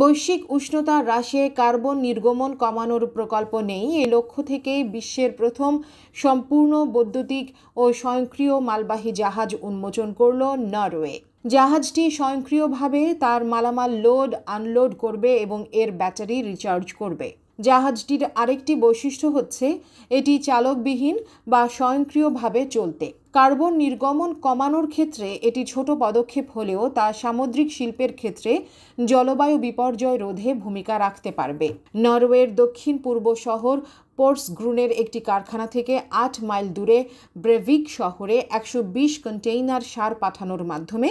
বৈশ্বিক উষ্ণতা হ্রাসে কার্বন নির্গমন কমানোর প্রকল্প নেই এ লক্ষ্য থেকে বিশ্বের প্রথম সম্পূর্ণ বৈদ্যুতিক ও স্বয়ংক্রিয় মালবাহী জাহাজ উন্মোচন করল নরওয়ে জাহাজটি স্বয়ংক্রিয়ভাবে তার মালামাল লোড আনলোড করবে এবং এর ব্যাটারি রিচার্জ করবে জাহাজটির আরেকটি বৈশিষ্ট্য হচ্ছে এটি চালকবিহীন বা স্বয়ংক্রিয়ভাবে চলতে কার্বন নির্গমন কমানোর ক্ষেত্রে এটি ছোট পদক্ষেপ হলেও তা সামুদ্রিক শিল্পের ক্ষেত্রে জলবায়ু বিপর্যয় রোধে ভূমিকা রাখতে পারবে নরওয়ের দক্ষিণ পূর্ব শহর গ্রুনের একটি কারখানা থেকে আট মাইল দূরে ব্রেভিক শহরে একশো বিশ কন্টেইনার সার পাঠানোর মাধ্যমে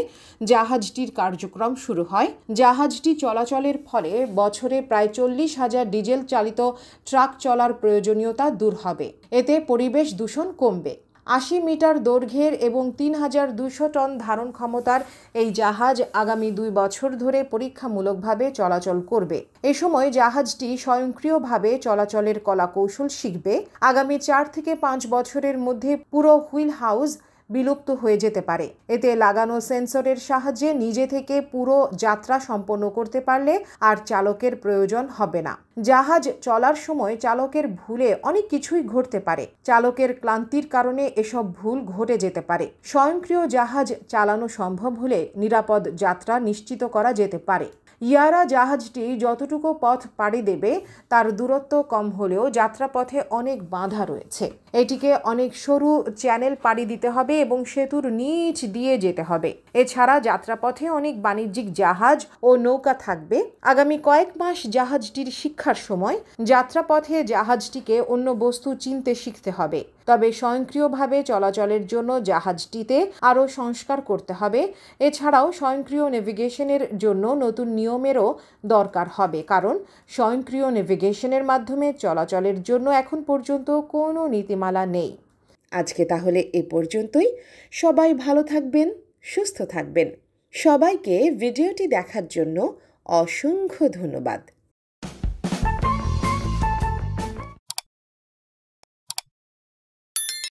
জাহাজটির কার্যক্রম শুরু হয় জাহাজটি চলাচলের ফলে বছরে প্রায় চল্লিশ হাজার ডিজেল চালিত ট্রাক চলার প্রয়োজনীয়তা দূর হবে এতে পরিবেশ দূষণ কমবে আশি মিটার দৈর্ঘ্যের এবং তিন হাজার দুশো টন ধারণ ক্ষমতার এই জাহাজ আগামী দুই বছর ধরে পরীক্ষামূলকভাবে চলাচল করবে এ সময় জাহাজটি স্বয়ংক্রিয়ভাবে চলাচলের কলাকৌশল শিখবে আগামী চার থেকে পাঁচ বছরের মধ্যে পুরো হুইল হাউস বিলুপ্ত হয়ে যেতে পারে এতে লাগানো সেন্সরের সাহায্যে নিজে থেকে পুরো যাত্রা সম্পন্ন করতে পারলে আর চালকের প্রয়োজন হবে না জাহাজ চলার সময় চালকের ভুলে অনেক কিছুই ঘটতে পারে চালকের ক্লান্তির কারণে এসব ভুল ঘটে যেতে পারে স্বয়ংক্রিয় জাহাজ চালানো সম্ভব হলে নিরাপদ যাত্রা নিশ্চিত করা যেতে পারে ইয়ারা জাহাজটি যতটুকু পথ পাড়ি দেবে তার দূরত্ব কম হলেও যাত্রাপথে অনেক বাধা রয়েছে এটিকে অনেক সরু চ্যানেল পাড়ি দিতে হবে এবং সেতুর নিচ দিয়ে যেতে হবে এছাড়া যাত্রাপথে অনেক বাণিজ্যিক জাহাজ ও নৌকা থাকবে আগামী কয়েক মাস জাহাজটির শিক্ষা পরীক্ষার সময় যাত্রাপথে জাহাজটিকে অন্য বস্তু চিনতে শিখতে হবে তবে স্বয়ংক্রিয়ভাবে চলাচলের জন্য জাহাজটিতে আরও সংস্কার করতে হবে এছাড়াও স্বয়ংক্রিয় নেভিগেশনের জন্য নতুন নিয়মেরও দরকার হবে কারণ স্বয়ংক্রিয় নেভিগেশনের মাধ্যমে চলাচলের জন্য এখন পর্যন্ত কোনো নীতিমালা নেই আজকে তাহলে এ পর্যন্তই সবাই ভালো থাকবেন সুস্থ থাকবেন সবাইকে ভিডিওটি দেখার জন্য অসংখ্য ধন্যবাদ